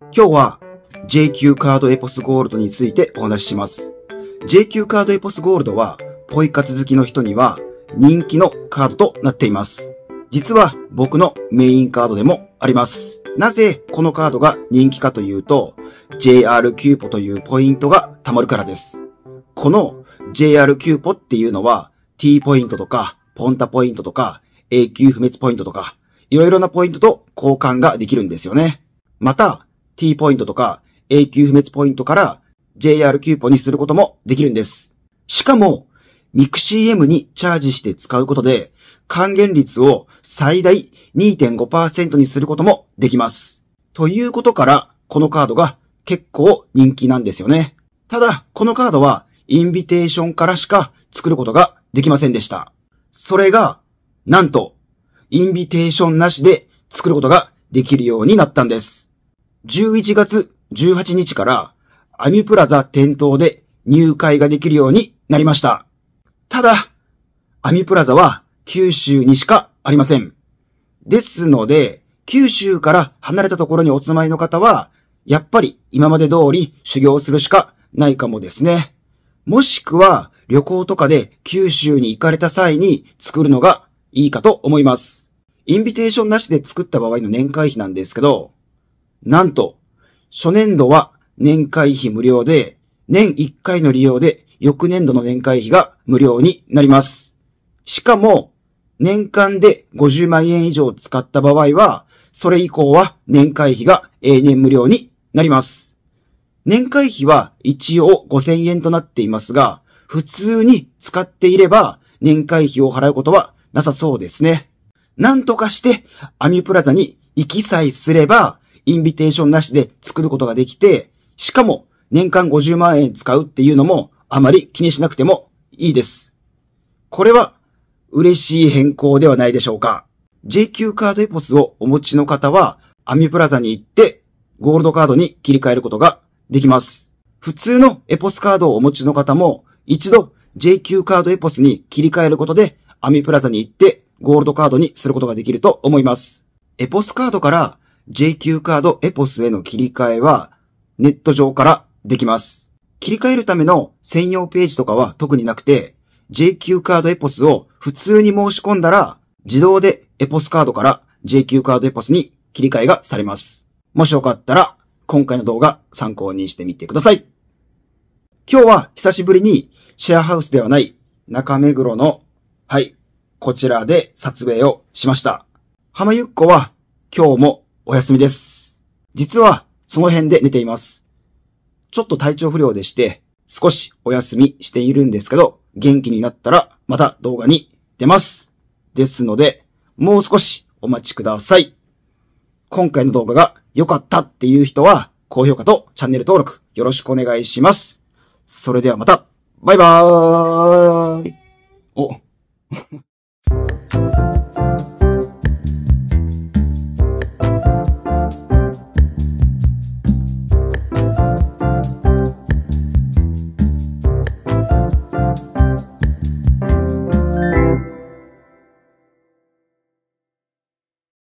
今日は JQ カードエポスゴールドについてお話しします。JQ カードエポスゴールドは、ポイ活好きの人には人気のカードとなっています。実は僕のメインカードでもあります。なぜこのカードが人気かというと、JR キューポというポイントが貯まるからです。この JR キューポっていうのは T ポイントとか、ポンタポイントとか、永久不滅ポイントとか、いろいろなポイントと交換ができるんですよね。また、T ポイントとか、永久不滅ポイントから JR キューポンにすることもできるんです。しかも、ミク CM にチャージして使うことで、還元率を最大2.5%にすることもできます。ということから、このカードが結構人気なんですよね。ただ、このカードはインビテーションからしか作ることができませんでした。それが、なんと、インビテーションなしで作ることができるようになったんです。11月18日からアミュプラザ店頭で入会ができるようになりました。ただ、アミュプラザは九州にしかありません。ですので、九州から離れたところにお住まいの方は、やっぱり今まで通り修行するしかないかもですね。もしくは旅行とかで九州に行かれた際に作るのがいいかと思います。インビテーションなしで作った場合の年会費なんですけど、なんと、初年度は年会費無料で、年1回の利用で翌年度の年会費が無料になります。しかも、年間で50万円以上使った場合は、それ以降は年会費が永年無料になります。年会費は一応5000円となっていますが、普通に使っていれば年会費を払うことはなさそうですね。なんとかしてアミュプラザに行きさえすればインビテーションなしで作ることができて、しかも年間50万円使うっていうのもあまり気にしなくてもいいです。これは嬉しい変更ではないでしょうか。JQ カードエポスをお持ちの方は、アミプラザに行って、ゴールドカードに切り替えることができます。普通のエポスカードをお持ちの方も、一度 JQ カードエポスに切り替えることで、アミプラザに行って、ゴールドカードにすることができると思います。エポスカードから JQ カードエポスへの切り替えはネット上からできます。切り替えるための専用ページとかは特になくて、JQ カードエポスを普通に申し込んだら、自動でエポスカードから JQ カードエポスに切り替えがされます。もしよかったら、今回の動画参考にしてみてください。今日は久しぶりにシェアハウスではない中目黒の、はい、こちらで撮影をしました。浜ゆっこは今日もお休みです。実は、その辺で寝ています。ちょっと体調不良でして、少しお休みしているんですけど、元気になったら、また動画に出ます。ですので、もう少しお待ちください。今回の動画が良かったっていう人は、高評価とチャンネル登録よろしくお願いします。それではまた、バイバーイ